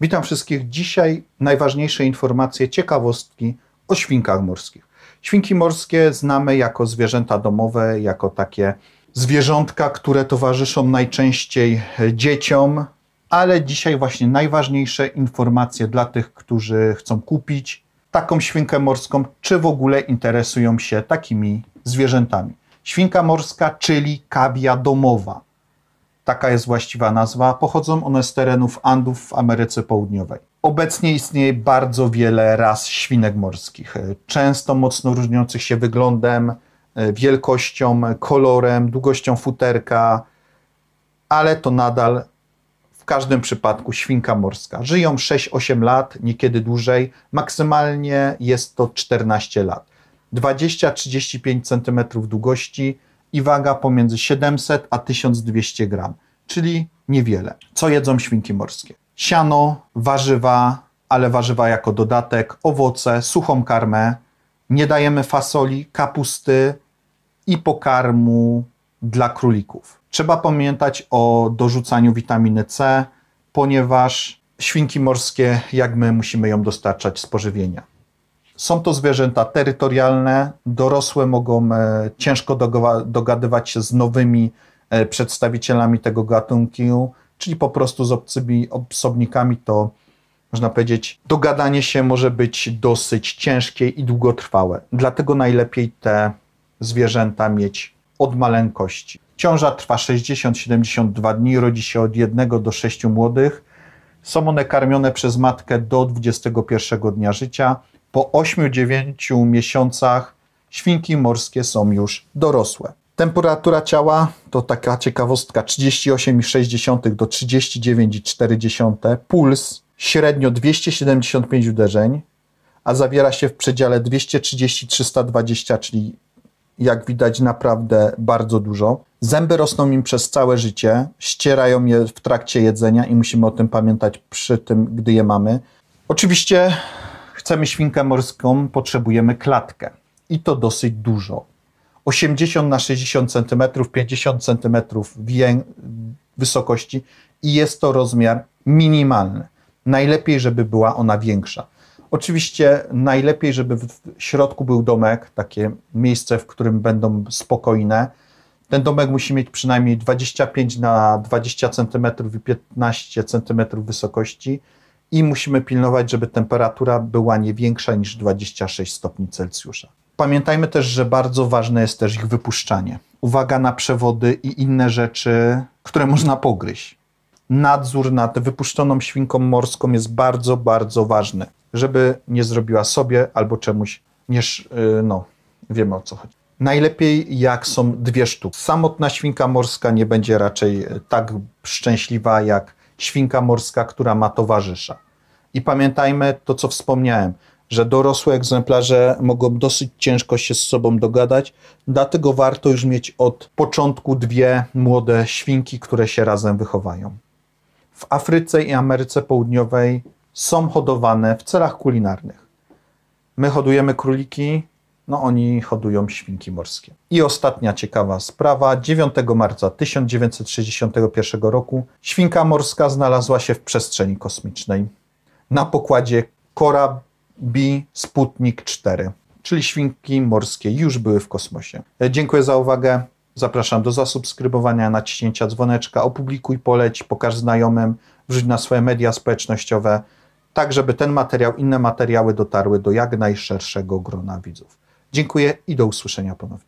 Witam wszystkich. Dzisiaj najważniejsze informacje, ciekawostki o świnkach morskich. Świnki morskie znamy jako zwierzęta domowe, jako takie zwierzątka, które towarzyszą najczęściej dzieciom, ale dzisiaj właśnie najważniejsze informacje dla tych, którzy chcą kupić taką świnkę morską, czy w ogóle interesują się takimi zwierzętami. Świnka morska, czyli kabia domowa taka jest właściwa nazwa, pochodzą one z terenów Andów w Ameryce Południowej. Obecnie istnieje bardzo wiele ras świnek morskich, często mocno różniących się wyglądem, wielkością, kolorem, długością futerka, ale to nadal w każdym przypadku świnka morska. Żyją 6-8 lat, niekiedy dłużej, maksymalnie jest to 14 lat. 20-35 cm długości, i waga pomiędzy 700 a 1200 gram, czyli niewiele. Co jedzą świnki morskie? Siano, warzywa, ale warzywa jako dodatek, owoce, suchą karmę. Nie dajemy fasoli, kapusty i pokarmu dla królików. Trzeba pamiętać o dorzucaniu witaminy C, ponieważ świnki morskie, jak my, musimy ją dostarczać z pożywienia. Są to zwierzęta terytorialne, dorosłe mogą e, ciężko dogadywać się z nowymi e, przedstawicielami tego gatunku, czyli po prostu z obcymi osobnikami to można powiedzieć, dogadanie się może być dosyć ciężkie i długotrwałe. Dlatego najlepiej te zwierzęta mieć od maleńkości. Ciąża trwa 60-72 dni, rodzi się od 1 do 6 młodych. Są one karmione przez matkę do 21 dnia życia. Po 8-9 miesiącach świnki morskie są już dorosłe. Temperatura ciała to taka ciekawostka 38,6 do 39,4, puls średnio 275 uderzeń, a zawiera się w przedziale 230-320, czyli jak widać naprawdę bardzo dużo. Zęby rosną im przez całe życie, ścierają je w trakcie jedzenia i musimy o tym pamiętać przy tym, gdy je mamy. Oczywiście Chcemy świnkę morską, potrzebujemy klatkę. I to dosyć dużo. 80 na 60 cm, 50 cm wysokości i jest to rozmiar minimalny. Najlepiej, żeby była ona większa. Oczywiście najlepiej, żeby w środku był domek, takie miejsce, w którym będą spokojne. Ten domek musi mieć przynajmniej 25 na 20 cm i 15 cm wysokości i musimy pilnować, żeby temperatura była nie większa niż 26 stopni Celsjusza. Pamiętajmy też, że bardzo ważne jest też ich wypuszczanie. Uwaga na przewody i inne rzeczy, które można pogryźć. Nadzór nad wypuszczoną świnką morską jest bardzo, bardzo ważny, żeby nie zrobiła sobie albo czemuś, niż, y, no, wiemy o co chodzi. Najlepiej jak są dwie sztuki. Samotna świnka morska nie będzie raczej y, tak szczęśliwa jak świnka morska, która ma towarzysza. I pamiętajmy to, co wspomniałem, że dorosłe egzemplarze mogą dosyć ciężko się z sobą dogadać, dlatego warto już mieć od początku dwie młode świnki, które się razem wychowają. W Afryce i Ameryce Południowej są hodowane w celach kulinarnych. My hodujemy króliki no oni hodują świnki morskie. I ostatnia ciekawa sprawa. 9 marca 1961 roku świnka morska znalazła się w przestrzeni kosmicznej na pokładzie Korabi Sputnik 4, czyli świnki morskie już były w kosmosie. E, dziękuję za uwagę. Zapraszam do zasubskrybowania, naciśnięcia dzwoneczka, opublikuj, poleć, pokaż znajomym, wrzuć na swoje media społecznościowe, tak żeby ten materiał, inne materiały dotarły do jak najszerszego grona widzów. Dziękuję i do usłyszenia ponownie.